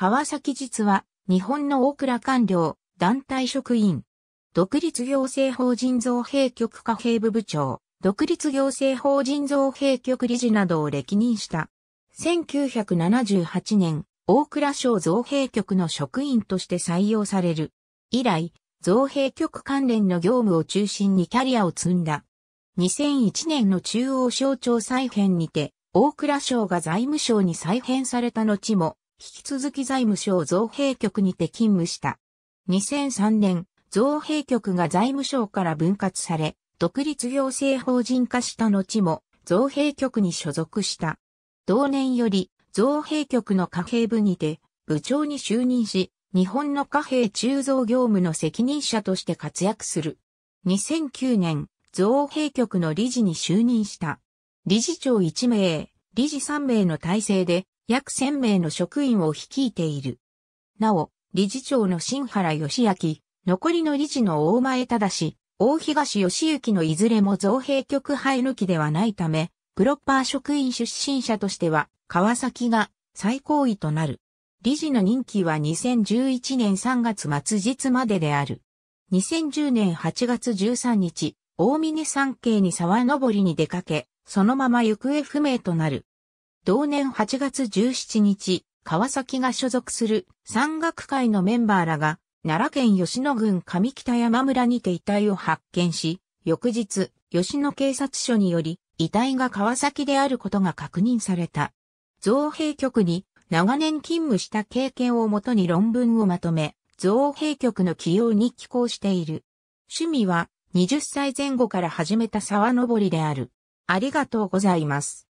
川崎実は、日本の大倉官僚、団体職員、独立行政法人造幣局貨幣部部長、独立行政法人造幣局理事などを歴任した。1978年、大倉省造幣局の職員として採用される。以来、造幣局関連の業務を中心にキャリアを積んだ。2001年の中央省庁再編にて、大倉省が財務省に再編された後も、引き続き財務省造幣局にて勤務した。2003年、造幣局が財務省から分割され、独立行政法人化した後も、造幣局に所属した。同年より、造幣局の貨幣部にて、部長に就任し、日本の貨幣鋳造業務の責任者として活躍する。2009年、造幣局の理事に就任した。理事長1名、理事3名の体制で、約1000名の職員を率いている。なお、理事長の新原義明、残りの理事の大前忠、大東義行のいずれも造幣局配抜きではないため、プロッパー職員出身者としては、川崎が最高位となる。理事の任期は2011年3月末日までである。2010年8月13日、大峰山系に沢登りに出かけ、そのまま行方不明となる。同年8月17日、川崎が所属する山岳会のメンバーらが、奈良県吉野郡上北山村にて遺体を発見し、翌日、吉野警察署により、遺体が川崎であることが確認された。造幣局に長年勤務した経験をもとに論文をまとめ、造幣局の起用に寄稿している。趣味は20歳前後から始めた沢登りである。ありがとうございます。